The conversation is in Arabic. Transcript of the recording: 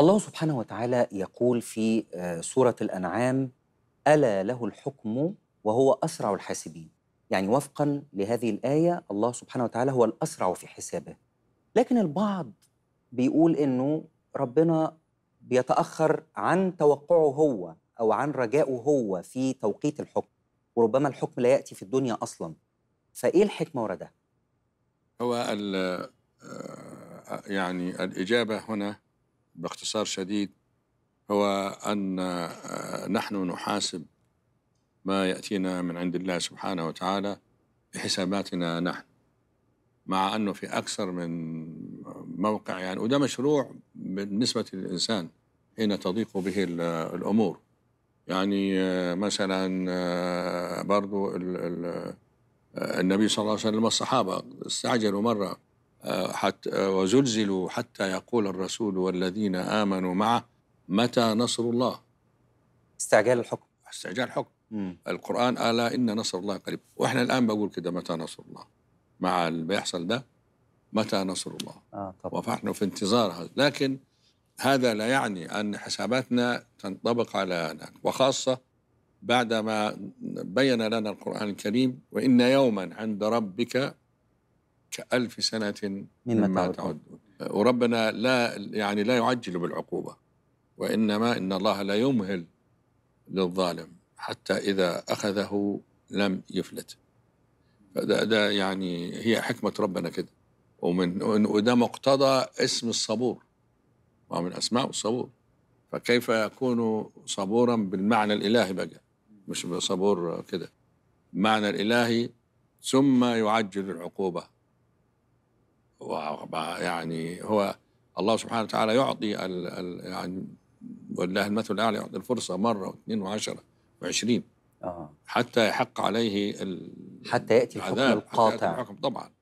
الله سبحانه وتعالى يقول في آه، سورة الأنعام ألا له الحكم وهو أسرع الحاسبين يعني وفقا لهذه الآية الله سبحانه وتعالى هو الأسرع في حسابه لكن البعض بيقول إنه ربنا بيتأخر عن توقعه هو أو عن رجائه هو في توقيت الحكم وربما الحكم لا يأتي في الدنيا أصلا فإيه الحكمة ورا ده؟ هو آه، يعني الإجابة هنا باختصار شديد هو أن آه، نحن نحاسب ما يأتينا من عند الله سبحانه وتعالى بحساباتنا نحن مع أنه في أكثر من موقع يعني وده مشروع بالنسبة للإنسان حين تضيق به الأمور يعني آه، مثلا آه، برضو النبي صلى الله عليه وسلم الصحابة استعجلوا مرة آه، حتى آه، وزلزلوا حتى يقول الرسول والذين آمنوا معه متى نصر الله استعجال الحكم استعجال الحكم مم. القرآن ألا إن نصر الله قريب وإحنا الآن بقول كده متى نصر الله مع اللي بيحصل ده متى نصر الله آه طبعا. في انتظار هذا لكن هذا لا يعني أن حساباتنا تنطبق على هناك وخاصة بعدما بين لنا القرآن الكريم وإن يوما عند ربك كألف سنة مما, مما تعدون وربنا لا يعني لا يعجل بالعقوبة وإنما إن الله لا يمهل للظالم حتى إذا أخذه لم يفلت ده, ده يعني هي حكمة ربنا كده ومن وده مقتضى اسم الصبور ومن أسماء الصبور فكيف يكون صبورا بالمعنى الإلهي بقى مش صبور كده معنى الإلهي ثم يعجل العقوبة يعني هو الله سبحانه وتعالى يعطي ال ال يعني ولله المثل الاعلى يعطي الفرصه مره واثنين وعشره وعشرين آه. حتى يحق عليه حتى ياتي الحكم القاطع حتى يأتي الحكم طبعا